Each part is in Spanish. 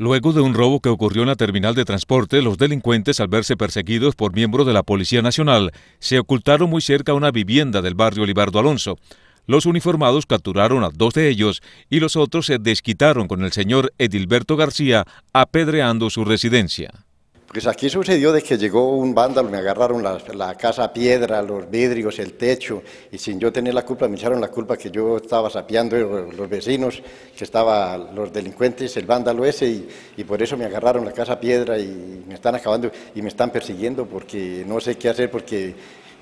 Luego de un robo que ocurrió en la terminal de transporte, los delincuentes, al verse perseguidos por miembros de la Policía Nacional, se ocultaron muy cerca a una vivienda del barrio Olivardo Alonso. Los uniformados capturaron a dos de ellos y los otros se desquitaron con el señor Edilberto García apedreando su residencia. Pues aquí sucedió de que llegó un vándalo, me agarraron la, casa casa piedra, los vidrios, el techo, y sin yo tener la culpa, me echaron la culpa que yo estaba sapeando eh, los vecinos, que estaban los delincuentes, el vándalo ese, y, por eso me agarraron la casa a piedra y me están acabando y me están persiguiendo porque no sé qué hacer, porque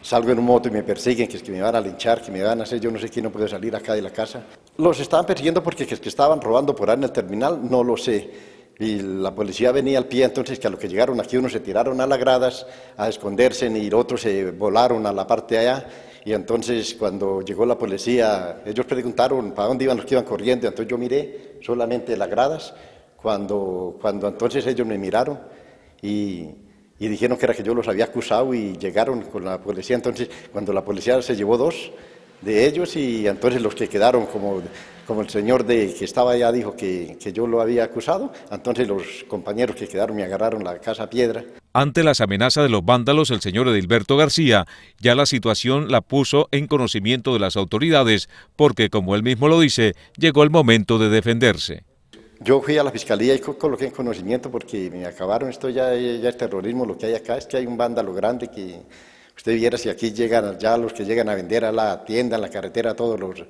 salgo en un moto y me persiguen, que es que me van a linchar, que me van a hacer, yo no sé quién no puede salir acá de la casa. Los estaban persiguiendo porque que, que estaban robando por ahí en el terminal, no lo sé y la policía venía al pie, entonces que a los que llegaron aquí unos se tiraron a las gradas a esconderse y otros se volaron a la parte allá. Y entonces cuando llegó la policía, ellos preguntaron para dónde iban los que iban corriendo. Entonces yo miré solamente las gradas. Cuando, cuando entonces ellos me miraron y dijeron que era que yo los había acusado y llegaron con la policía. Entonces cuando la policía se llevó dos de ellos y entonces los que quedaron como como el señor de, que estaba allá dijo que, yo lo había acusado, entonces los compañeros que quedaron me agarraron la casa piedra. Ante las amenazas de los vándalos, el señor Edilberto García ya la situación la puso en conocimiento de las autoridades, porque como él mismo lo dice, llegó el momento de defenderse. Yo fui a la fiscalía y coloqué en conocimiento porque me acabaron, esto ya, es terrorismo, lo que hay acá es que hay un vándalo grande que usted viera si aquí llegan ya los que llegan a vender a la tienda, a la carretera, todos los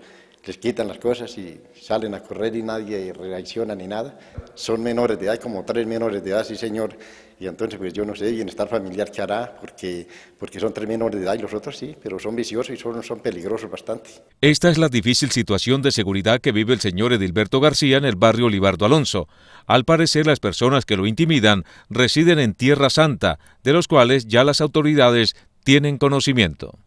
les quitan las cosas y salen a correr y nadie reacciona ni nada. Son menores de edad, como tres menores de edad, sí señor. Y entonces pues yo no sé bienestar familiar qué hará, porque, porque son tres menores de edad y los otros sí, pero son viciosos y son, son peligrosos bastante. Esta es la difícil situación de seguridad que vive el señor Edilberto García en el barrio Olivardo Alonso. Al parecer las personas que lo intimidan residen en Tierra Santa, de los cuales ya las autoridades tienen conocimiento.